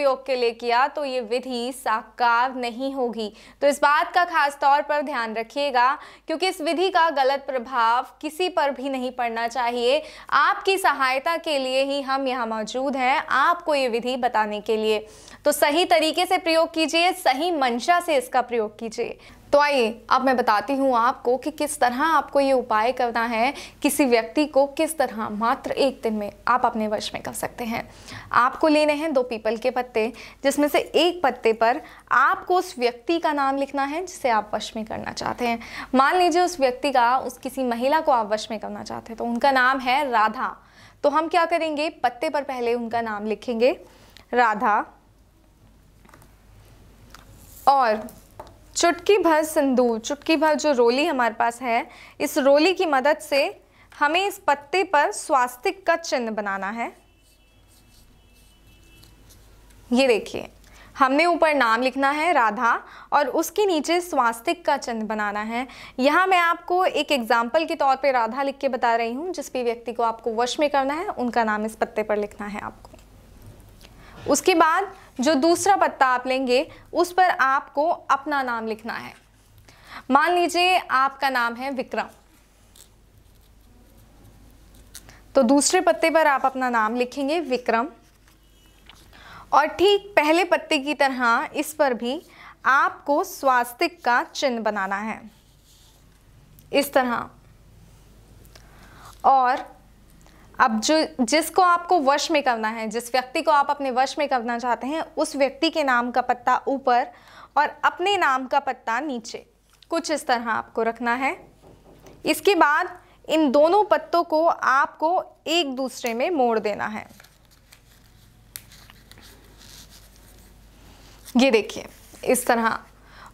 उपयोग के लिए किया तो ये विधि साकार नहीं होगी तो इस बात का खास तौर पर ध्यान रखिएगा क्योंकि इस विधि का गलत प्रभाव किसी पर भी नहीं पड़ना चाहिए आपकी सहायता के लिए ही हम यहाँ मौजूद हैं आपको ये विधि बताने के लिए तो सही तरीके से प्रयोग कीजिए सही मंशा से इसका प्रयोग कीजिए तो आइए अब मैं बताती हूँ आपको कि किस तरह आपको ये उपाय करना है किसी व्यक्ति को किस तरह मात्र एक दिन में आप अपने वश में कर सकते हैं आपको लेने हैं दो पीपल के पत्ते जिसमें से एक पत्ते पर आपको उस व्यक्ति का नाम लिखना है जिसे आप वश में करना चाहते हैं मान लीजिए उस व्यक्ति का उस किसी महिला को आप वश में करना चाहते हैं तो उनका नाम है राधा तो हम क्या करेंगे पत्ते पर पहले उनका नाम लिखेंगे राधा और चुटकी भर संदूर चुटकी भर जो रोली हमारे पास है इस रोली की मदद से हमें इस पत्ते पर स्वास्तिक का चिन्ह बनाना है ये देखिए हमने ऊपर नाम लिखना है राधा और उसके नीचे स्वास्तिक का चिन्ह बनाना है यहाँ मैं आपको एक एग्जाम्पल के तौर पे राधा लिख के बता रही हूँ जिस भी व्यक्ति को आपको वश में करना है उनका नाम इस पत्ते पर लिखना है आपको उसके बाद जो दूसरा पत्ता आप लेंगे उस पर आपको अपना नाम लिखना है मान लीजिए आपका नाम है विक्रम तो दूसरे पत्ते पर आप अपना नाम लिखेंगे विक्रम और ठीक पहले पत्ते की तरह इस पर भी आपको स्वास्तिक का चिन्ह बनाना है इस तरह और अब जो जिसको आपको वश में करना है जिस व्यक्ति को आप अपने वश में करना चाहते हैं उस व्यक्ति के नाम का पत्ता ऊपर और अपने नाम का पत्ता नीचे कुछ इस तरह आपको रखना है इसके बाद इन दोनों पत्तों को आपको एक दूसरे में मोड़ देना है ये देखिए इस तरह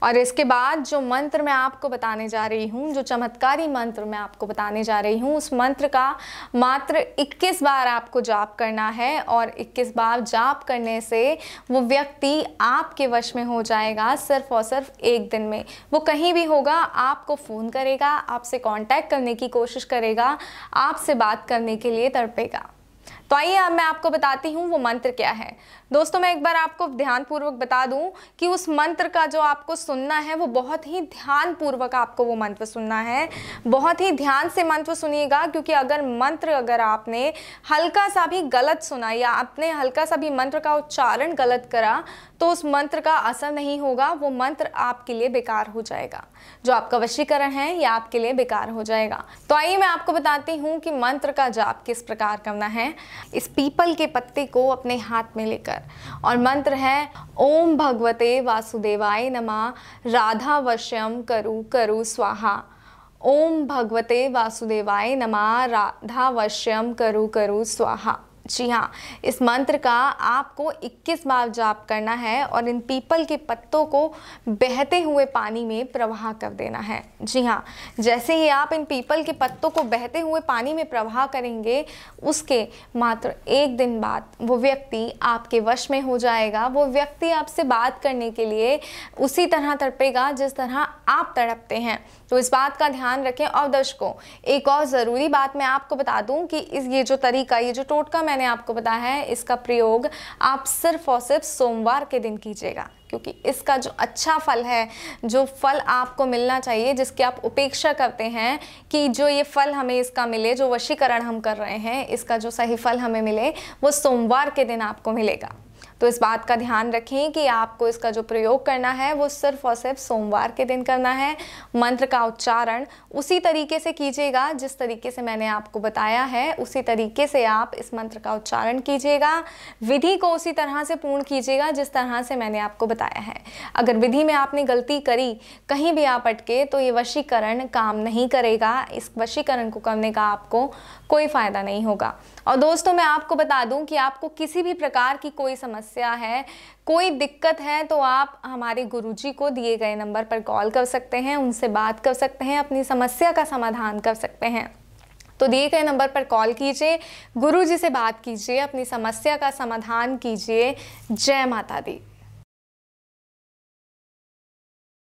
और इसके बाद जो मंत्र मैं आपको बताने जा रही हूँ जो चमत्कारी मंत्र मैं आपको बताने जा रही हूँ उस मंत्र का मात्र 21 बार आपको जाप करना है और 21 बार जाप करने से वो व्यक्ति आपके वश में हो जाएगा सिर्फ और सिर्फ एक दिन में वो कहीं भी होगा आपको फ़ोन करेगा आपसे कांटेक्ट करने की कोशिश करेगा आपसे बात करने के लिए तड़पेगा तो आइए अब मैं आपको बताती हूँ वो मंत्र क्या है दोस्तों मैं एक बार आपको ध्यानपूर्वक बता दूं कि उस मंत्र का जो आपको सुनना है वो बहुत ही ध्यानपूर्वक आपको वो मंत्र सुनना है बहुत ही ध्यान से मंत्र सुनिएगा क्योंकि अगर मंत्र अगर आपने हल्का सा भी गलत सुना या आपने हल्का सा भी मंत्र का उच्चारण गलत करा तो उस मंत्र का असर नहीं होगा वो मंत्र आपके लिए बेकार हो जाएगा जो आपका वशीकरण है या आपके लिए बेकार हो जाएगा तो आइए मैं आपको बताती हूँ कि मंत्र का जाप किस प्रकार करना है इस पीपल के पत्ते को अपने हाथ में लेकर और मंत्र है ओम भगवते वासुदेवाय नमः राधा वश्यम करु करु स्वाहा ओम भगवते वासुदेवाय नमः राधा वश्यम करु करु स्वाहा जी हाँ इस मंत्र का आपको 21 बार जाप करना है और इन पीपल के पत्तों को बहते हुए पानी में प्रवाह कर देना है जी हाँ जैसे ही आप इन पीपल के पत्तों को बहते हुए पानी में प्रवाह करेंगे उसके मात्र एक दिन बाद वो व्यक्ति आपके वश में हो जाएगा वो व्यक्ति आपसे बात करने के लिए उसी तरह तड़पेगा जिस तरह आप तड़पते हैं तो इस बात का ध्यान रखें और दर्शकों एक और ज़रूरी बात मैं आपको बता दूँ कि इस ये जो तरीका ये जो टोटका मैं मैंने आपको बताया है इसका प्रयोग आप सिर्फ और सिर्फ सोमवार के दिन कीजिएगा क्योंकि इसका जो अच्छा फल है जो फल आपको मिलना चाहिए जिसकी आप उपेक्षा करते हैं कि जो ये फल हमें इसका मिले जो वशीकरण हम कर रहे हैं इसका जो सही फल हमें मिले वो सोमवार के दिन आपको मिलेगा तो इस बात का ध्यान रखें कि आपको इसका जो प्रयोग करना है वो सिर्फ और सिर्फ सोमवार के दिन करना है मंत्र का उच्चारण उसी तरीके से कीजिएगा जिस तरीके से मैंने आपको बताया है उसी तरीके से आप इस मंत्र का उच्चारण कीजिएगा विधि को उसी तरह से पूर्ण कीजिएगा जिस तरह से मैंने आपको बताया है अगर विधि में आपने गलती करी कहीं भी आप अटके तो ये वशीकरण काम नहीं करेगा इस वशीकरण को करने का आपको कोई फ़ायदा नहीं होगा और दोस्तों मैं आपको बता दूं कि आपको किसी भी प्रकार की कोई समस्या समस्या है कोई दिक्कत है तो आप हमारे गुरुजी को दिए गए नंबर पर कॉल कर सकते हैं उनसे बात कर सकते हैं अपनी समस्या का समाधान कर सकते हैं तो दिए गए नंबर पर कॉल कीजिए गुरुजी से बात कीजिए अपनी समस्या का समाधान कीजिए जय माता दी